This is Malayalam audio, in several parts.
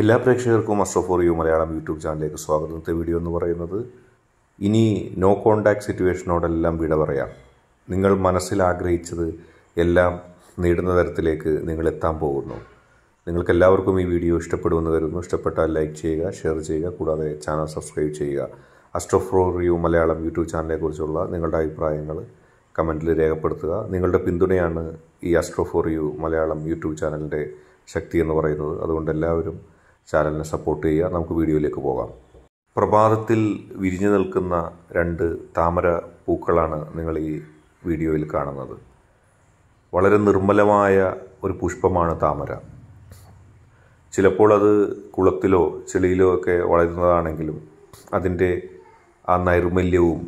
എല്ലാ പ്രേക്ഷകർക്കും അസോഫോറിയോ മലയാളം യൂട്യൂബ് ചാനലിലേക്ക് സ്വാഗതം വീഡിയോ എന്ന് പറയുന്നത് ഇനി നോ കോണ്ടാക്ട് സിറ്റുവേഷനോടെല്ലാം വിട പറയാം നിങ്ങൾ മനസ്സിൽ ആഗ്രഹിച്ചത് എല്ലാം നേടുന്ന തരത്തിലേക്ക് നിങ്ങൾ എത്താൻ പോകുന്നു നിങ്ങൾക്ക് എല്ലാവർക്കും ഈ വീഡിയോ ഇഷ്ടപ്പെടുമെന്ന് വരുന്നു ഇഷ്ടപ്പെട്ടാൽ ലൈക്ക് ചെയ്യുക ഷെയർ ചെയ്യുക കൂടാതെ ചാനൽ സബ്സ്ക്രൈബ് ചെയ്യുക അസ്ട്രോഫോറിയോ മലയാളം യൂട്യൂബ് ചാനലിനെക്കുറിച്ചുള്ള നിങ്ങളുടെ അഭിപ്രായങ്ങൾ കമൻറ്റിൽ രേഖപ്പെടുത്തുക നിങ്ങളുടെ പിന്തുണയാണ് ഈ അസ്ട്രോഫോറിയു മലയാളം യൂട്യൂബ് ചാനലിൻ്റെ ശക്തി എന്ന് പറയുന്നത് അതുകൊണ്ട് എല്ലാവരും ചാനലിനെ സപ്പോർട്ട് ചെയ്യുക നമുക്ക് വീഡിയോയിലേക്ക് പോകാം പ്രഭാതത്തിൽ വിരിഞ്ഞു നിൽക്കുന്ന രണ്ട് താമര പൂക്കളാണ് നിങ്ങൾ ഈ വീഡിയോയിൽ കാണുന്നത് വളരെ നിർമ്മലമായ ഒരു പുഷ്പമാണ് താമര ചിലപ്പോൾ അത് കുളത്തിലോ ചെളിയിലോ ഒക്കെ വളരുന്നതാണെങ്കിലും അതിൻ്റെ ആ നൈർമല്യവും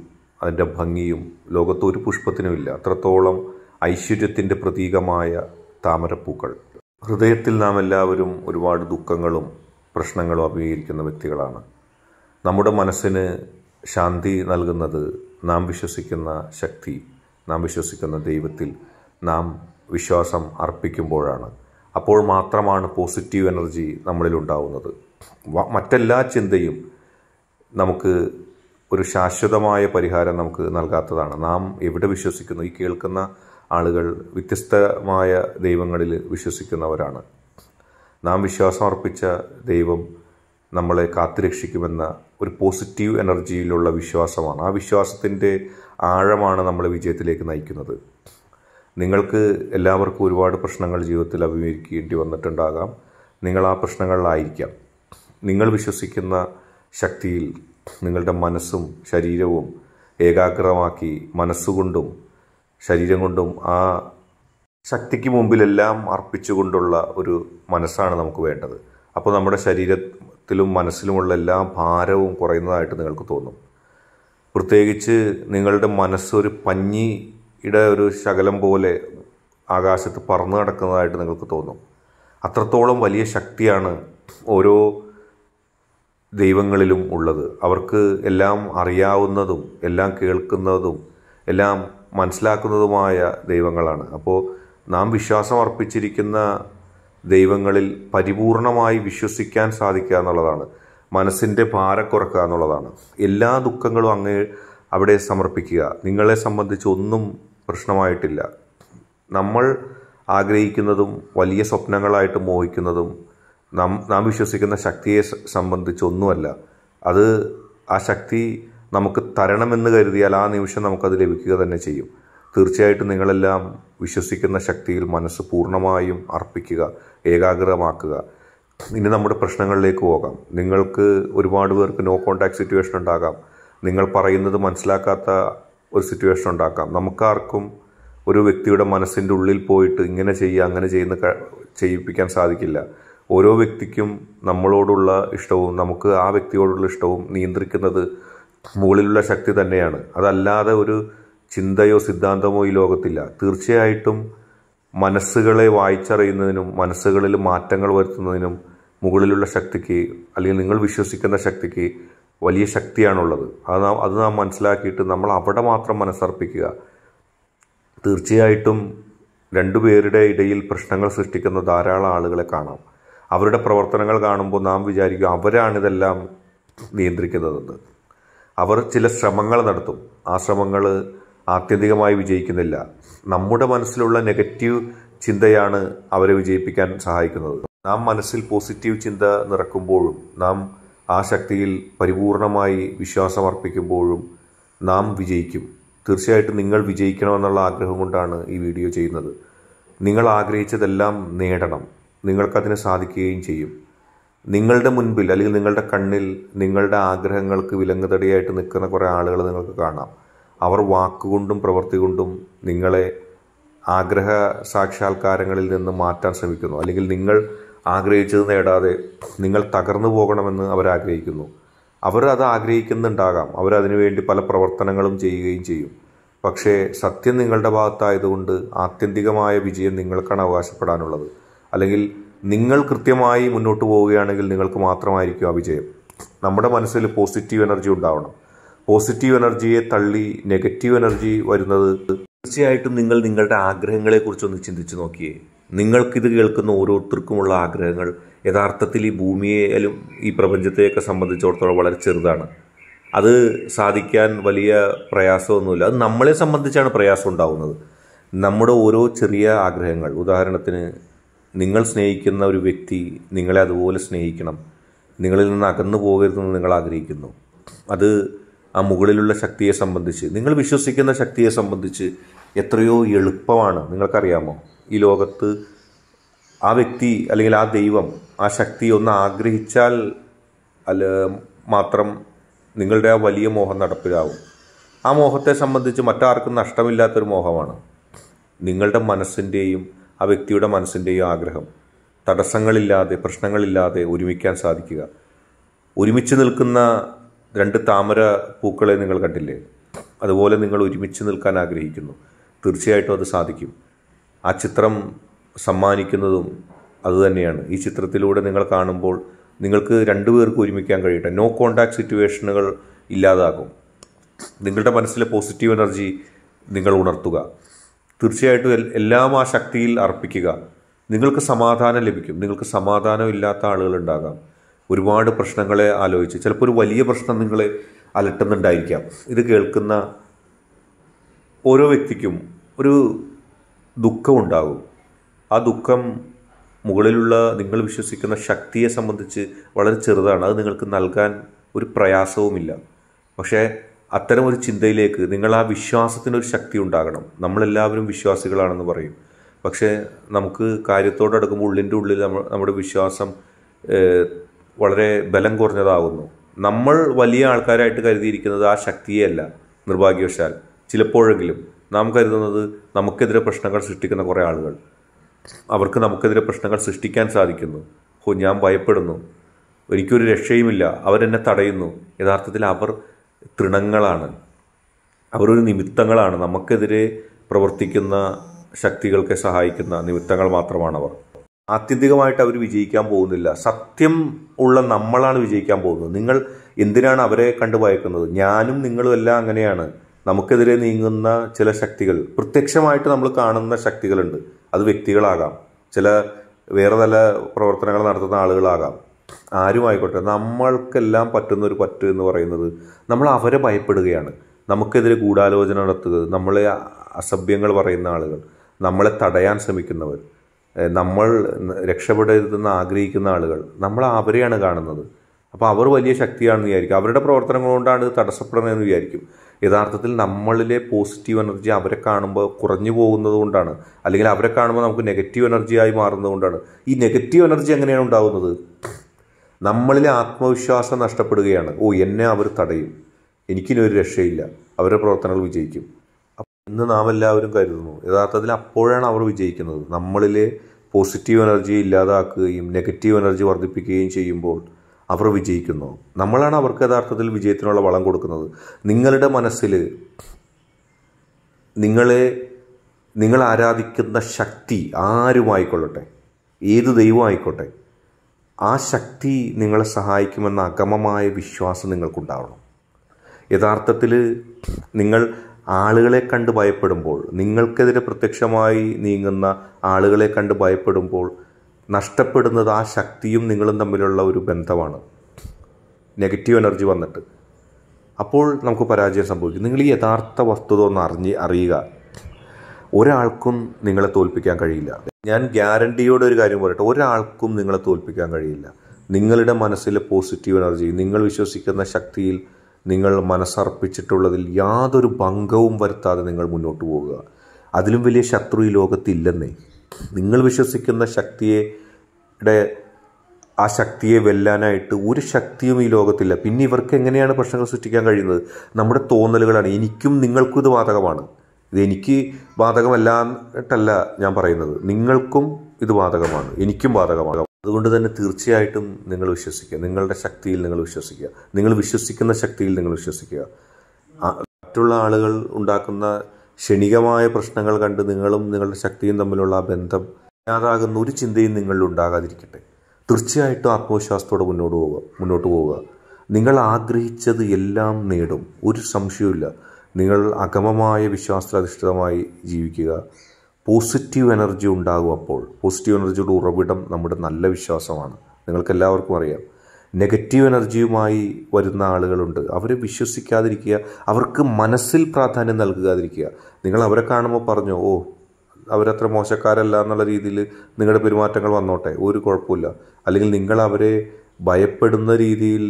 അതിൻ്റെ ഭംഗിയും ലോകത്ത് ഒരു പുഷ്പത്തിനുമില്ല അത്രത്തോളം ഐശ്വര്യത്തിൻ്റെ പ്രതീകമായ താമരപ്പൂക്കൾ ഹൃദയത്തിൽ നാം എല്ലാവരും ഒരുപാട് ദുഃഖങ്ങളും പ്രശ്നങ്ങളും അഭിമുഖീകരിക്കുന്ന വ്യക്തികളാണ് നമ്മുടെ മനസ്സിന് ശാന്തി നൽകുന്നത് നാം വിശ്വസിക്കുന്ന ശക്തി നാം വിശ്വസിക്കുന്ന ദൈവത്തിൽ നാം വിശ്വാസം അർപ്പിക്കുമ്പോഴാണ് അപ്പോൾ മാത്രമാണ് പോസിറ്റീവ് എനർജി നമ്മളിൽ ഉണ്ടാവുന്നത് മറ്റെല്ലാ ചിന്തയും നമുക്ക് ഒരു ശാശ്വതമായ പരിഹാരം നമുക്ക് നൽകാത്തതാണ് നാം എവിടെ വിശ്വസിക്കുന്നു ഈ കേൾക്കുന്ന ആളുകൾ വ്യത്യസ്തമായ ദൈവങ്ങളിൽ വിശ്വസിക്കുന്നവരാണ് നാം വിശ്വാസം അർപ്പിച്ച ദൈവം നമ്മളെ കാത്തുരക്ഷിക്കുമെന്ന ഒരു പോസിറ്റീവ് എനർജിയിലുള്ള വിശ്വാസമാണ് ആ വിശ്വാസത്തിൻ്റെ ആഴമാണ് നമ്മളെ വിജയത്തിലേക്ക് നയിക്കുന്നത് നിങ്ങൾക്ക് എല്ലാവർക്കും ഒരുപാട് പ്രശ്നങ്ങൾ ജീവിതത്തിൽ അഭിമുഖീകരിക്കേണ്ടി വന്നിട്ടുണ്ടാകാം നിങ്ങൾ ആ പ്രശ്നങ്ങളിലായിരിക്കാം നിങ്ങൾ വിശ്വസിക്കുന്ന ശക്തിയിൽ നിങ്ങളുടെ മനസ്സും ശരീരവും ഏകാഗ്രമാക്കി മനസ്സുകൊണ്ടും ശരീരം കൊണ്ടും ആ ശക്തിക്ക് മുമ്പിലെല്ലാം അർപ്പിച്ചുകൊണ്ടുള്ള ഒരു മനസ്സാണ് നമുക്ക് വേണ്ടത് അപ്പോൾ നമ്മുടെ ശരീരത്തിലും മനസ്സിലുമുള്ള എല്ലാ ഭാരവും കുറയുന്നതായിട്ട് നിങ്ങൾക്ക് തോന്നും പ്രത്യേകിച്ച് നിങ്ങളുടെ മനസ്സ് ഒരു പഞ്ഞിയുടെ ഒരു ശകലം പോലെ ആകാശത്ത് പറന്നു നടക്കുന്നതായിട്ട് നിങ്ങൾക്ക് തോന്നും അത്രത്തോളം വലിയ ശക്തിയാണ് ഓരോ ദൈവങ്ങളിലും ഉള്ളത് അവർക്ക് എല്ലാം അറിയാവുന്നതും എല്ലാം കേൾക്കുന്നതും എല്ലാം മനസ്സിലാക്കുന്നതുമായ ദൈവങ്ങളാണ് അപ്പോൾ നാം വിശ്വാസം അർപ്പിച്ചിരിക്കുന്ന ദൈവങ്ങളിൽ പരിപൂർണമായി വിശ്വസിക്കാൻ സാധിക്കുക എന്നുള്ളതാണ് മനസ്സിൻ്റെ ഭാരക്കുറക്കുക എന്നുള്ളതാണ് എല്ലാ ദുഃഖങ്ങളും അങ്ങ് അവിടെ സമർപ്പിക്കുക നിങ്ങളെ സംബന്ധിച്ച് ഒന്നും പ്രശ്നമായിട്ടില്ല നമ്മൾ ആഗ്രഹിക്കുന്നതും വലിയ സ്വപ്നങ്ങളായിട്ട് മോഹിക്കുന്നതും നാം നാം വിശ്വസിക്കുന്ന ശക്തിയെ സംബന്ധിച്ചൊന്നുമല്ല അത് ആ ശക്തി നമുക്ക് തരണമെന്ന് കരുതിയാൽ ആ നിമിഷം നമുക്കത് ലഭിക്കുക തന്നെ ചെയ്യും തീർച്ചയായിട്ടും നിങ്ങളെല്ലാം വിശ്വസിക്കുന്ന ശക്തിയിൽ മനസ്സ് പൂർണ്ണമായും അർപ്പിക്കുക ഏകാഗ്രമാക്കുക ഇനി നമ്മുടെ പ്രശ്നങ്ങളിലേക്ക് പോകാം നിങ്ങൾക്ക് ഒരുപാട് പേർക്ക് നോ കോണ്ടാക്ട് സിറ്റുവേഷൻ ഉണ്ടാകാം നിങ്ങൾ പറയുന്നത് മനസ്സിലാക്കാത്ത ഒരു സിറ്റുവേഷൻ ഉണ്ടാക്കാം നമുക്കാർക്കും ഒരു വ്യക്തിയുടെ മനസ്സിൻ്റെ ഉള്ളിൽ പോയിട്ട് ഇങ്ങനെ ചെയ്യുക അങ്ങനെ ചെയ്യുന്ന ചെയ്യിപ്പിക്കാൻ സാധിക്കില്ല ഓരോ വ്യക്തിക്കും നമ്മളോടുള്ള ഇഷ്ടവും നമുക്ക് ആ വ്യക്തിയോടുള്ള ഇഷ്ടവും നിയന്ത്രിക്കുന്നത് മുകളിലുള്ള ശക്തി തന്നെയാണ് അതല്ലാതെ ഒരു ചിന്തയോ സിദ്ധാന്തമോ ഈ ലോകത്തില്ല തീർച്ചയായിട്ടും മനസ്സുകളെ വായിച്ചറിയുന്നതിനും മനസ്സുകളിൽ മാറ്റങ്ങൾ വരുത്തുന്നതിനും മുകളിലുള്ള ശക്തിക്ക് അല്ലെങ്കിൽ നിങ്ങൾ വിശ്വസിക്കുന്ന ശക്തിക്ക് വലിയ ശക്തിയാണുള്ളത് അത് നാം അത് നാം മനസ്സിലാക്കിയിട്ട് നമ്മൾ അവിടെ മാത്രം മനസ്സർപ്പിക്കുക തീർച്ചയായിട്ടും രണ്ടുപേരുടെ ഇടയിൽ പ്രശ്നങ്ങൾ സൃഷ്ടിക്കുന്ന ധാരാളം ആളുകളെ കാണാം അവരുടെ പ്രവർത്തനങ്ങൾ കാണുമ്പോൾ നാം വിചാരിക്കും അവരാണിതെല്ലാം നിയന്ത്രിക്കുന്നതെന്ന് അവർ ചില ശ്രമങ്ങൾ നടത്തും ആ ശ്രമങ്ങൾ ആത്യന്തികമായി വിജയിക്കുന്നില്ല നമ്മുടെ മനസ്സിലുള്ള നെഗറ്റീവ് ചിന്തയാണ് അവരെ വിജയിപ്പിക്കാൻ സഹായിക്കുന്നത് നാം മനസ്സിൽ പോസിറ്റീവ് ചിന്ത നിറക്കുമ്പോഴും നാം ആ ശക്തിയിൽ പരിപൂർണമായി വിശ്വാസമർപ്പിക്കുമ്പോഴും നാം വിജയിക്കും തീർച്ചയായിട്ടും നിങ്ങൾ വിജയിക്കണമെന്നുള്ള ആഗ്രഹം കൊണ്ടാണ് ഈ വീഡിയോ ചെയ്യുന്നത് നിങ്ങൾ ആഗ്രഹിച്ചതെല്ലാം നേടണം നിങ്ങൾക്കതിന് സാധിക്കുകയും ചെയ്യും നിങ്ങളുടെ മുൻപിൽ അല്ലെങ്കിൽ നിങ്ങളുടെ കണ്ണിൽ നിങ്ങളുടെ ആഗ്രഹങ്ങൾക്ക് വിലങ്ങുതടിയായിട്ട് നിൽക്കുന്ന കുറേ ആളുകൾ നിങ്ങൾക്ക് കാണാം അവർ വാക്കുകൊണ്ടും പ്രവൃത്തി കൊണ്ടും നിങ്ങളെ ആഗ്രഹ സാക്ഷാത്കാരങ്ങളിൽ നിന്ന് മാറ്റാൻ ശ്രമിക്കുന്നു അല്ലെങ്കിൽ നിങ്ങൾ ആഗ്രഹിച്ചത് നേടാതെ നിങ്ങൾ തകർന്നു പോകണമെന്ന് അവരാഗ്രഹിക്കുന്നു അവർ അത് ആഗ്രഹിക്കുന്നുണ്ടാകാം വേണ്ടി പല പ്രവർത്തനങ്ങളും ചെയ്യുകയും ചെയ്യും പക്ഷേ സത്യം നിങ്ങളുടെ ഭാഗത്തായതുകൊണ്ട് ആത്യന്തികമായ വിജയം നിങ്ങൾക്കാണ് അവകാശപ്പെടാനുള്ളത് അല്ലെങ്കിൽ നിങ്ങൾ കൃത്യമായി മുന്നോട്ട് പോവുകയാണെങ്കിൽ നിങ്ങൾക്ക് മാത്രമായിരിക്കും ആ വിജയം നമ്മുടെ മനസ്സിൽ പോസിറ്റീവ് എനർജി ഉണ്ടാവണം പോസിറ്റീവ് എനർജിയെ തള്ളി നെഗറ്റീവ് എനർജി വരുന്നത് തീർച്ചയായിട്ടും നിങ്ങൾ നിങ്ങളുടെ കുറിച്ചൊന്ന് ചിന്തിച്ചു നോക്കിയേ നിങ്ങൾക്കിത് കേൾക്കുന്ന ഓരോരുത്തർക്കുമുള്ള ആഗ്രഹങ്ങൾ യഥാർത്ഥത്തിൽ ഈ ഭൂമിയെയാലും ഈ പ്രപഞ്ചത്തെയൊക്കെ സംബന്ധിച്ചിടത്തോളം വളരെ ചെറുതാണ് അത് സാധിക്കാൻ വലിയ പ്രയാസമൊന്നുമില്ല അത് നമ്മളെ സംബന്ധിച്ചാണ് പ്രയാസം ഉണ്ടാകുന്നത് നമ്മുടെ ഓരോ ചെറിയ ആഗ്രഹങ്ങൾ ഉദാഹരണത്തിന് നിങ്ങൾ സ്നേഹിക്കുന്ന ഒരു വ്യക്തി നിങ്ങളെ അതുപോലെ സ്നേഹിക്കണം നിങ്ങളിൽ നിന്ന് അകന്നു പോകരുതെന്ന് നിങ്ങൾ ആഗ്രഹിക്കുന്നു അത് ആ മുകളിലുള്ള ശക്തിയെ സംബന്ധിച്ച് നിങ്ങൾ വിശ്വസിക്കുന്ന ശക്തിയെ സംബന്ധിച്ച് എത്രയോ എളുപ്പമാണ് നിങ്ങൾക്കറിയാമോ ഈ ലോകത്ത് ആ വ്യക്തി അല്ലെങ്കിൽ ആ ദൈവം ആ ശക്തി ഒന്ന് ആഗ്രഹിച്ചാൽ അല്ല മാത്രം നിങ്ങളുടെ ആ വലിയ മോഹം നടപ്പിലാവും ആ മോഹത്തെ സംബന്ധിച്ച് മറ്റാർക്കും നഷ്ടമില്ലാത്തൊരു മോഹമാണ് നിങ്ങളുടെ മനസ്സിൻ്റെയും ആ വ്യക്തിയുടെ മനസ്സിൻ്റെയും ആഗ്രഹം തടസ്സങ്ങളില്ലാതെ പ്രശ്നങ്ങളില്ലാതെ ഒരുമിക്കാൻ സാധിക്കുക ഒരുമിച്ച് നിൽക്കുന്ന രണ്ട് താമര പൂക്കളെ നിങ്ങൾ കണ്ടില്ലേ അതുപോലെ നിങ്ങൾ ഒരുമിച്ച് നിൽക്കാൻ ആഗ്രഹിക്കുന്നു തീർച്ചയായിട്ടും അത് സാധിക്കും ആ ചിത്രം സമ്മാനിക്കുന്നതും അതുതന്നെയാണ് ഈ ചിത്രത്തിലൂടെ നിങ്ങൾ കാണുമ്പോൾ നിങ്ങൾക്ക് രണ്ടുപേർക്ക് ഒരുമിക്കാൻ കഴിയട്ടെ നോ കോണ്ടാക്ട് സിറ്റുവേഷനുകൾ ഇല്ലാതാകും നിങ്ങളുടെ മനസ്സിലെ പോസിറ്റീവ് എനർജി നിങ്ങൾ ഉണർത്തുക തീർച്ചയായിട്ടും എല്ലാം ആ ശക്തിയിൽ അർപ്പിക്കുക നിങ്ങൾക്ക് സമാധാനം ലഭിക്കും നിങ്ങൾക്ക് സമാധാനം ഇല്ലാത്ത ആളുകളുണ്ടാകാം ഒരുപാട് പ്രശ്നങ്ങളെ ആലോചിച്ച് ചിലപ്പോൾ ഒരു വലിയ പ്രശ്നം നിങ്ങൾ അലട്ടുന്നുണ്ടായിരിക്കാം ഇത് കേൾക്കുന്ന ഓരോ വ്യക്തിക്കും ഒരു ദുഃഖമുണ്ടാകും ആ ദുഃഖം മുകളിലുള്ള നിങ്ങൾ വിശ്വസിക്കുന്ന ശക്തിയെ സംബന്ധിച്ച് വളരെ ചെറുതാണ് അത് നിങ്ങൾക്ക് നൽകാൻ ഒരു പ്രയാസവുമില്ല പക്ഷേ അത്തരം ഒരു ചിന്തയിലേക്ക് നിങ്ങൾ ആ വിശ്വാസത്തിനൊരു ശക്തി ഉണ്ടാകണം നമ്മളെല്ലാവരും വിശ്വാസികളാണെന്ന് പറയും പക്ഷേ നമുക്ക് കാര്യത്തോടടുക്കുമ്പോൾ ഉള്ളിൻ്റെ ഉള്ളിൽ നമ്മുടെ വിശ്വാസം വളരെ ബലം കുറഞ്ഞതാകുന്നു നമ്മൾ വലിയ ആൾക്കാരായിട്ട് കരുതിയിരിക്കുന്നത് ആ ശക്തിയെയല്ല നിർഭാഗ്യവശാൽ ചിലപ്പോഴെങ്കിലും നാം കരുതുന്നത് നമുക്കെതിരെ പ്രശ്നങ്ങൾ സൃഷ്ടിക്കുന്ന കുറേ ആളുകൾ അവർക്ക് നമുക്കെതിരെ പ്രശ്നങ്ങൾ സൃഷ്ടിക്കാൻ സാധിക്കുന്നു ഹോ ഞാൻ ഭയപ്പെടുന്നു എനിക്കൊരു രക്ഷയുമില്ല അവരെന്നെ തടയുന്നു യഥാർത്ഥത്തിൽ അവർ തൃണങ്ങളാണ് അവരൊരു നിമിത്തങ്ങളാണ് നമുക്കെതിരെ പ്രവർത്തിക്കുന്ന ശക്തികൾക്ക് സഹായിക്കുന്ന നിമിത്തങ്ങൾ മാത്രമാണ് അവർ ആത്യന്തികമായിട്ട് അവർ വിജയിക്കാൻ പോകുന്നില്ല സത്യം ഉള്ള നമ്മളാണ് വിജയിക്കാൻ പോകുന്നത് നിങ്ങൾ എന്തിനാണ് അവരെ കണ്ടു ഭയക്കുന്നത് ഞാനും നിങ്ങളും എല്ലാം അങ്ങനെയാണ് നമുക്കെതിരെ നീങ്ങുന്ന ചില ശക്തികൾ പ്രത്യക്ഷമായിട്ട് നമ്മൾ കാണുന്ന ശക്തികളുണ്ട് അത് വ്യക്തികളാകാം ചില വേറെ നല്ല പ്രവർത്തനങ്ങൾ നടത്തുന്ന ആളുകളാകാം ആരുമായിക്കോട്ടെ നമ്മൾക്കെല്ലാം പറ്റുന്ന ഒരു പറ്റ് എന്ന് പറയുന്നത് നമ്മൾ അവരെ ഭയപ്പെടുകയാണ് നമുക്കെതിരെ ഗൂഢാലോചന നടത്തുക നമ്മളെ അസഭ്യങ്ങൾ പറയുന്ന ആളുകൾ നമ്മളെ തടയാൻ ശ്രമിക്കുന്നവർ നമ്മൾ രക്ഷപ്പെടരുതെന്ന് ആഗ്രഹിക്കുന്ന ആളുകൾ നമ്മൾ അവരെയാണ് കാണുന്നത് അപ്പോൾ അവർ വലിയ ശക്തിയാണെന്ന് വിചാരിക്കും അവരുടെ പ്രവർത്തനങ്ങൾ കൊണ്ടാണ് ഇത് തടസ്സപ്പെടുന്നതെന്ന് വിചാരിക്കും യഥാർത്ഥത്തിൽ നമ്മളിലെ പോസിറ്റീവ് എനർജി അവരെ കാണുമ്പോൾ കുറഞ്ഞു പോകുന്നത് കൊണ്ടാണ് അല്ലെങ്കിൽ അവരെ കാണുമ്പോൾ നമുക്ക് നെഗറ്റീവ് എനർജിയായി മാറുന്നത് കൊണ്ടാണ് ഈ നെഗറ്റീവ് എനർജി എങ്ങനെയാണ് ഉണ്ടാകുന്നത് നമ്മളിലെ ആത്മവിശ്വാസം നഷ്ടപ്പെടുകയാണ് ഓ എന്നെ അവർ തടയും എനിക്കിനൊരു രക്ഷയില്ല അവരുടെ പ്രവർത്തനങ്ങൾ വിജയിക്കും എന്ന് നാം എല്ലാവരും കരുതുന്നു യഥാർത്ഥത്തിൽ അപ്പോഴാണ് അവർ വിജയിക്കുന്നത് നമ്മളിൽ പോസിറ്റീവ് എനർജി ഇല്ലാതാക്കുകയും നെഗറ്റീവ് എനർജി വർദ്ധിപ്പിക്കുകയും ചെയ്യുമ്പോൾ അവർ വിജയിക്കുന്നു നമ്മളാണ് അവർക്ക് യഥാർത്ഥത്തിൽ വിജയത്തിനുള്ള വളം കൊടുക്കുന്നത് നിങ്ങളുടെ മനസ്സിൽ നിങ്ങളെ നിങ്ങൾ ആരാധിക്കുന്ന ശക്തി ആരുമായിക്കൊള്ളട്ടെ ഏത് ദൈവം ആയിക്കോട്ടെ ആ ശക്തി നിങ്ങളെ സഹായിക്കുമെന്ന അഗമമായ വിശ്വാസം നിങ്ങൾക്കുണ്ടാവണം യഥാർത്ഥത്തിൽ നിങ്ങൾ ആളുകളെ കണ്ട് ഭയപ്പെടുമ്പോൾ നിങ്ങൾക്കെതിരെ പ്രത്യക്ഷമായി നീങ്ങുന്ന ആളുകളെ കണ്ട് ഭയപ്പെടുമ്പോൾ നഷ്ടപ്പെടുന്നത് ആ ശക്തിയും നിങ്ങളും തമ്മിലുള്ള ഒരു ബന്ധമാണ് നെഗറ്റീവ് എനർജി വന്നിട്ട് അപ്പോൾ നമുക്ക് പരാജയം സംഭവിക്കും നിങ്ങൾ ഈ യഥാർത്ഥ വസ്തുത ഒന്ന് അറിഞ്ഞ് അറിയുക ഒരാൾക്കും നിങ്ങളെ തോൽപ്പിക്കാൻ കഴിയില്ല ഞാൻ ഗ്യാരണ്ടിയോടെ ഒരു കാര്യം പറയട്ടെ ഒരാൾക്കും നിങ്ങളെ തോൽപ്പിക്കാൻ കഴിയില്ല നിങ്ങളുടെ മനസ്സിലെ പോസിറ്റീവ് എനർജി നിങ്ങൾ വിശ്വസിക്കുന്ന ശക്തിയിൽ നിങ്ങൾ മനസ്സർപ്പിച്ചിട്ടുള്ളതിൽ യാതൊരു ഭംഗവും വരുത്താതെ നിങ്ങൾ മുന്നോട്ട് പോവുക അതിലും വലിയ ശത്രു ഈ ലോകത്തില്ലെന്നേ നിങ്ങൾ വിശ്വസിക്കുന്ന ശക്തിയെ ആ ശക്തിയെ വെല്ലാനായിട്ട് ഒരു ശക്തിയും ഈ ലോകത്തില്ല പിന്നെ ഇവർക്ക് എങ്ങനെയാണ് പ്രശ്നങ്ങൾ സൃഷ്ടിക്കാൻ കഴിയുന്നത് നമ്മുടെ തോന്നലുകളാണ് എനിക്കും നിങ്ങൾക്കും ഇത് ബാധകമാണ് ഇത് എനിക്ക് ബാധകമല്ലാട്ടല്ല ഞാൻ പറയുന്നത് നിങ്ങൾക്കും ഇത് ബാധകമാണ് എനിക്കും ബാധകമാണ് അതുകൊണ്ട് തന്നെ തീർച്ചയായിട്ടും നിങ്ങൾ വിശ്വസിക്കുക നിങ്ങളുടെ ശക്തിയിൽ നിങ്ങൾ വിശ്വസിക്കുക നിങ്ങൾ വിശ്വസിക്കുന്ന ശക്തിയിൽ നിങ്ങൾ വിശ്വസിക്കുക മറ്റുള്ള ആളുകൾ ഉണ്ടാക്കുന്ന ക്ഷണികമായ പ്രശ്നങ്ങൾ കണ്ട് നിങ്ങളും നിങ്ങളുടെ ശക്തിയും തമ്മിലുള്ള ബന്ധം ഇല്ലാതാകുന്ന ഒരു ചിന്തയും നിങ്ങളിൽ ഉണ്ടാകാതിരിക്കട്ടെ തീർച്ചയായിട്ടും ആത്മവിശ്വാസത്തോടെ മുന്നോട്ട് പോവുക മുന്നോട്ട് പോവുക നിങ്ങൾ ആഗ്രഹിച്ചത് എല്ലാം നേടും ഒരു സംശയവുമില്ല നിങ്ങൾ അഗമമായ അധിഷ്ഠിതമായി ജീവിക്കുക പോസിറ്റീവ് എനർജി ഉണ്ടാകും അപ്പോൾ പോസിറ്റീവ് എനർജിയുടെ ഉറവിടം നമ്മുടെ നല്ല വിശ്വാസമാണ് നിങ്ങൾക്കെല്ലാവർക്കും അറിയാം നെഗറ്റീവ് എനർജിയുമായി വരുന്ന ആളുകളുണ്ട് അവരെ വിശ്വസിക്കാതിരിക്കുക അവർക്ക് മനസ്സിൽ പ്രാധാന്യം നൽകാതിരിക്കുക നിങ്ങൾ അവരെ കാണുമ്പോൾ പറഞ്ഞു ഓ അവരത്ര മോശക്കാരല്ല എന്നുള്ള രീതിയിൽ നിങ്ങളുടെ പെരുമാറ്റങ്ങൾ വന്നോട്ടെ ഒരു കുഴപ്പമില്ല അല്ലെങ്കിൽ നിങ്ങൾ അവരെ ഭയപ്പെടുന്ന രീതിയിൽ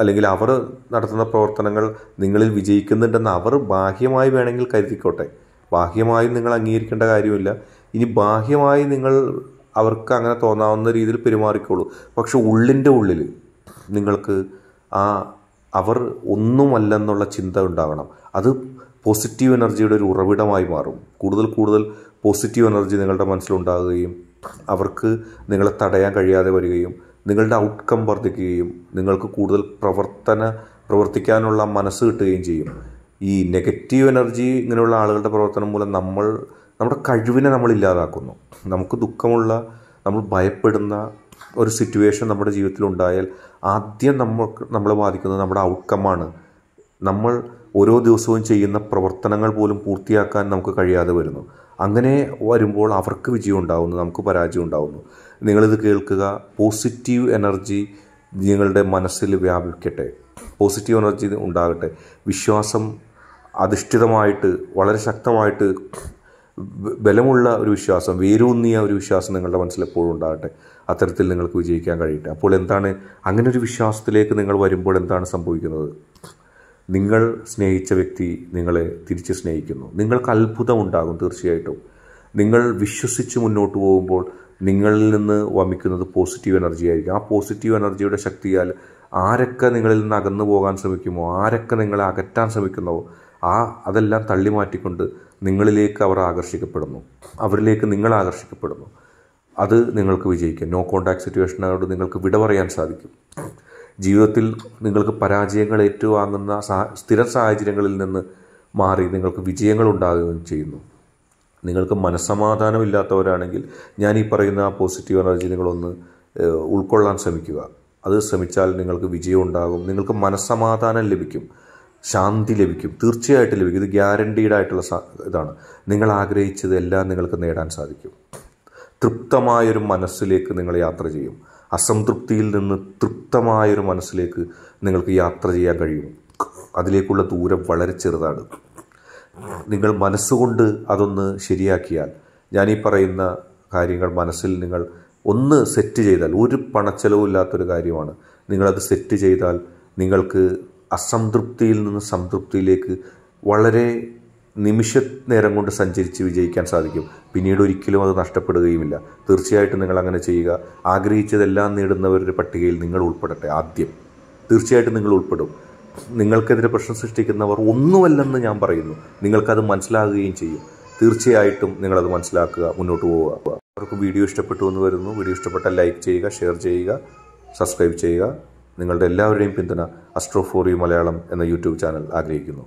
അല്ലെങ്കിൽ അവർ നടത്തുന്ന പ്രവർത്തനങ്ങൾ നിങ്ങളിൽ വിജയിക്കുന്നുണ്ടെന്ന് അവർ ബാഹ്യമായി വേണമെങ്കിൽ കരുതിക്കോട്ടെ ബാഹ്യമായും നിങ്ങൾ അംഗീകരിക്കേണ്ട കാര്യമില്ല ഇനി ബാഹ്യമായി നിങ്ങൾ അവർക്ക് അങ്ങനെ തോന്നാവുന്ന രീതിയിൽ പെരുമാറിക്കോളൂ പക്ഷെ ഉള്ളിൻ്റെ ഉള്ളിൽ നിങ്ങൾക്ക് ആ അവർ ഒന്നുമല്ലെന്നുള്ള ചിന്ത ഉണ്ടാകണം അത് പോസിറ്റീവ് എനർജിയുടെ ഒരു ഉറവിടമായി മാറും കൂടുതൽ കൂടുതൽ പോസിറ്റീവ് എനർജി നിങ്ങളുടെ മനസ്സിലുണ്ടാകുകയും അവർക്ക് നിങ്ങളെ തടയാൻ കഴിയാതെ വരികയും നിങ്ങളുടെ ഔട്ട്കം വർദ്ധിക്കുകയും നിങ്ങൾക്ക് കൂടുതൽ പ്രവർത്തന പ്രവർത്തിക്കാനുള്ള മനസ്സ് കിട്ടുകയും ചെയ്യും ഈ നെഗറ്റീവ് എനർജി ഇങ്ങനെയുള്ള ആളുകളുടെ പ്രവർത്തനം മൂലം നമ്മൾ നമ്മുടെ കഴിവിനെ നമ്മൾ ഇല്ലാതാക്കുന്നു നമുക്ക് ദുഃഖമുള്ള നമ്മൾ ഭയപ്പെടുന്ന ഒരു സിറ്റുവേഷൻ നമ്മുടെ ജീവിതത്തിൽ ഉണ്ടായാൽ ആദ്യം നമുക്ക് നമ്മളെ ബാധിക്കുന്നത് നമ്മുടെ ഔട്ട്കമാണ് നമ്മൾ ഓരോ ദിവസവും ചെയ്യുന്ന പ്രവർത്തനങ്ങൾ പോലും പൂർത്തിയാക്കാൻ നമുക്ക് കഴിയാതെ വരുന്നു അങ്ങനെ വരുമ്പോൾ അവർക്ക് വിജയം ഉണ്ടാകുന്നു നമുക്ക് പരാജയം ഉണ്ടാകുന്നു നിങ്ങളിത് കേൾക്കുക പോസിറ്റീവ് എനർജി നിങ്ങളുടെ മനസ്സിൽ വ്യാപിക്കട്ടെ പോസിറ്റീവ് എനർജി ഉണ്ടാകട്ടെ വിശ്വാസം അധിഷ്ഠിതമായിട്ട് വളരെ ശക്തമായിട്ട് ബലമുള്ള ഒരു വിശ്വാസം വേരൂന്നിയ ഒരു വിശ്വാസം നിങ്ങളുടെ മനസ്സിൽ എപ്പോഴും ഉണ്ടാകട്ടെ അത്തരത്തിൽ നിങ്ങൾക്ക് വിജയിക്കാൻ കഴിയട്ടെ അപ്പോൾ എന്താണ് അങ്ങനെ ഒരു വിശ്വാസത്തിലേക്ക് നിങ്ങൾ വരുമ്പോൾ എന്താണ് സംഭവിക്കുന്നത് നിങ്ങൾ സ്നേഹിച്ച വ്യക്തി നിങ്ങളെ തിരിച്ച് സ്നേഹിക്കുന്നു നിങ്ങൾക്ക് അത്ഭുതമുണ്ടാകും തീർച്ചയായിട്ടും നിങ്ങൾ വിശ്വസിച്ച് മുന്നോട്ട് പോകുമ്പോൾ നിങ്ങളിൽ നിന്ന് വമിക്കുന്നത് പോസിറ്റീവ് എനർജി ആയിരിക്കും ആ പോസിറ്റീവ് എനർജിയുടെ ശക്തിയാൽ ആരൊക്കെ നിങ്ങളിൽ നിന്ന് അകന്നു പോകാൻ ശ്രമിക്കുമോ ആരൊക്കെ നിങ്ങളെ അകറ്റാൻ ശ്രമിക്കുന്നവോ ആ അതെല്ലാം തള്ളി മാറ്റിക്കൊണ്ട് നിങ്ങളിലേക്ക് അവർ ആകർഷിക്കപ്പെടുന്നു അവരിലേക്ക് നിങ്ങൾ ആകർഷിക്കപ്പെടുന്നു അത് നിങ്ങൾക്ക് വിജയിക്കാം നോ കോണ്ടാക്ട് സിറ്റുവേഷനോട് നിങ്ങൾക്ക് വിട പറയാൻ സാധിക്കും ജീവിതത്തിൽ നിങ്ങൾക്ക് പരാജയങ്ങൾ ഏറ്റുവാങ്ങുന്ന സ്ഥിര സാഹചര്യങ്ങളിൽ നിന്ന് മാറി നിങ്ങൾക്ക് വിജയങ്ങൾ ഉണ്ടാകുകയും ചെയ്യുന്നു നിങ്ങൾക്ക് മനസ്സമാധാനമില്ലാത്തവരാണെങ്കിൽ ഞാൻ ഈ പറയുന്ന പോസിറ്റീവ് എനർജി നിങ്ങളൊന്ന് ഉൾക്കൊള്ളാൻ ശ്രമിക്കുക അത് ശ്രമിച്ചാൽ നിങ്ങൾക്ക് വിജയം ഉണ്ടാകും നിങ്ങൾക്ക് മനസ്സമാധാനം ലഭിക്കും ശാന്തി ലഭിക്കും തീർച്ചയായിട്ടും ലഭിക്കും ഇത് ഗ്യാരണ്ടീഡ് ആയിട്ടുള്ള ഇതാണ് നിങ്ങൾ ആഗ്രഹിച്ചത് എല്ലാം നിങ്ങൾക്ക് നേടാൻ സാധിക്കും തൃപ്തമായൊരു മനസ്സിലേക്ക് നിങ്ങൾ യാത്ര ചെയ്യും അസംതൃപ്തിയിൽ നിന്ന് തൃപ്തമായൊരു മനസ്സിലേക്ക് നിങ്ങൾക്ക് യാത്ര ചെയ്യാൻ കഴിയും അതിലേക്കുള്ള ദൂരം വളരെ ചെറുതാണ് നിങ്ങൾ മനസ്സുകൊണ്ട് അതൊന്ന് ശരിയാക്കിയാൽ ഞാനീ പറയുന്ന കാര്യങ്ങൾ മനസ്സിൽ നിങ്ങൾ ഒന്ന് സെറ്റ് ചെയ്താൽ ഒരു ഇല്ലാത്തൊരു കാര്യമാണ് നിങ്ങളത് സെറ്റ് ചെയ്താൽ നിങ്ങൾക്ക് അസംതൃപ്തിയിൽ നിന്ന് സംതൃപ്തിയിലേക്ക് വളരെ നിമിഷ നേരം കൊണ്ട് സഞ്ചരിച്ച് വിജയിക്കാൻ സാധിക്കും പിന്നീട് ഒരിക്കലും അത് നഷ്ടപ്പെടുകയുമില്ല തീർച്ചയായിട്ടും നിങ്ങൾ അങ്ങനെ ചെയ്യുക ആഗ്രഹിച്ചതെല്ലാം നേടുന്നവരുടെ പട്ടികയിൽ നിങ്ങൾ ഉൾപ്പെടട്ടെ ആദ്യം തീർച്ചയായിട്ടും നിങ്ങൾ ഉൾപ്പെടും നിങ്ങൾക്കെതിരെ പ്രശ്നം സൃഷ്ടിക്കുന്നവർ ഒന്നുമല്ലെന്ന് ഞാൻ പറയുന്നു നിങ്ങൾക്കത് മനസ്സിലാകുകയും ചെയ്യും തീർച്ചയായിട്ടും നിങ്ങളത് മനസ്സിലാക്കുക മുന്നോട്ട് പോവുക അവർക്ക് വീഡിയോ ഇഷ്ടപ്പെട്ടു എന്ന് വരുന്നു വീഡിയോ ഇഷ്ടപ്പെട്ടാൽ ലൈക്ക് ചെയ്യുക ഷെയർ ചെയ്യുക സബ്സ്ക്രൈബ് ചെയ്യുക നിങ്ങളുടെ എല്ലാവരുടെയും പിന്തുണ അസ്ട്രോഫോറി മലയാളം എന്ന യൂട്യൂബ് ചാനൽ ആഗ്രഹിക്കുന്നു